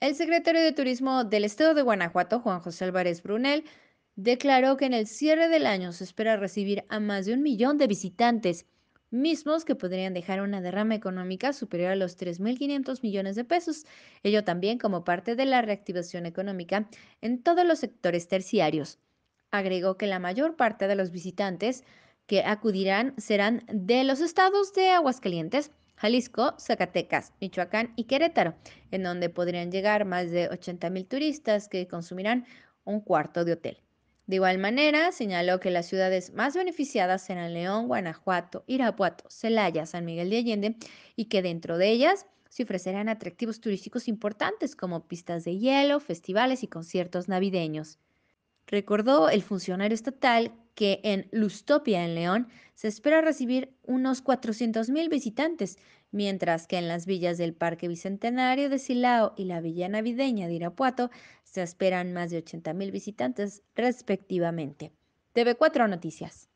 El secretario de Turismo del Estado de Guanajuato, Juan José Álvarez Brunel, declaró que en el cierre del año se espera recibir a más de un millón de visitantes, mismos que podrían dejar una derrama económica superior a los 3.500 millones de pesos, ello también como parte de la reactivación económica en todos los sectores terciarios. Agregó que la mayor parte de los visitantes que acudirán serán de los estados de Aguascalientes, Jalisco, Zacatecas, Michoacán y Querétaro, en donde podrían llegar más de 80.000 turistas que consumirán un cuarto de hotel. De igual manera, señaló que las ciudades más beneficiadas serán León, Guanajuato, Irapuato, Celaya, San Miguel de Allende y que dentro de ellas se ofrecerán atractivos turísticos importantes como pistas de hielo, festivales y conciertos navideños. Recordó el funcionario estatal que en Lustopia, en León, se espera recibir unos 400.000 visitantes, mientras que en las villas del Parque Bicentenario de Silao y la Villa Navideña de Irapuato se esperan más de 80.000 visitantes respectivamente. TV4 Noticias.